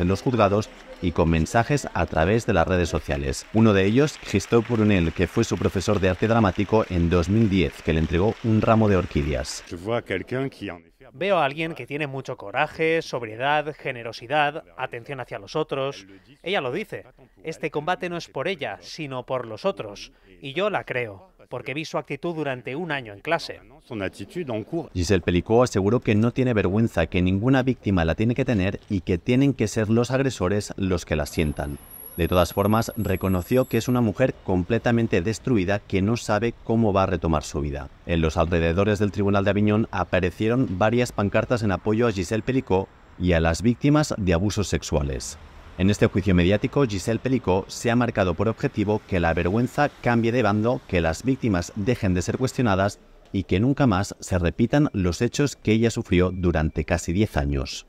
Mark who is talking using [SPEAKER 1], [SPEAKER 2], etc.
[SPEAKER 1] en los juzgados y con mensajes a través de las redes sociales. Uno de ellos, Christophe Brunel, que fue su profesor de arte dramático en 2010, que le entregó un ramo de orquídeas.
[SPEAKER 2] Veo a alguien que tiene mucho coraje, sobriedad, generosidad, atención hacia los otros. Ella lo dice, este combate no es por ella, sino por los otros, y yo la creo porque vi su actitud durante un año en clase.
[SPEAKER 1] Giselle Pelicó aseguró que no tiene vergüenza, que ninguna víctima la tiene que tener y que tienen que ser los agresores los que la sientan. De todas formas, reconoció que es una mujer completamente destruida que no sabe cómo va a retomar su vida. En los alrededores del Tribunal de Aviñón aparecieron varias pancartas en apoyo a Giselle Pelicó y a las víctimas de abusos sexuales. En este juicio mediático, Giselle Pelicot se ha marcado por objetivo que la vergüenza cambie de bando, que las víctimas dejen de ser cuestionadas y que nunca más se repitan los hechos que ella sufrió durante casi 10 años.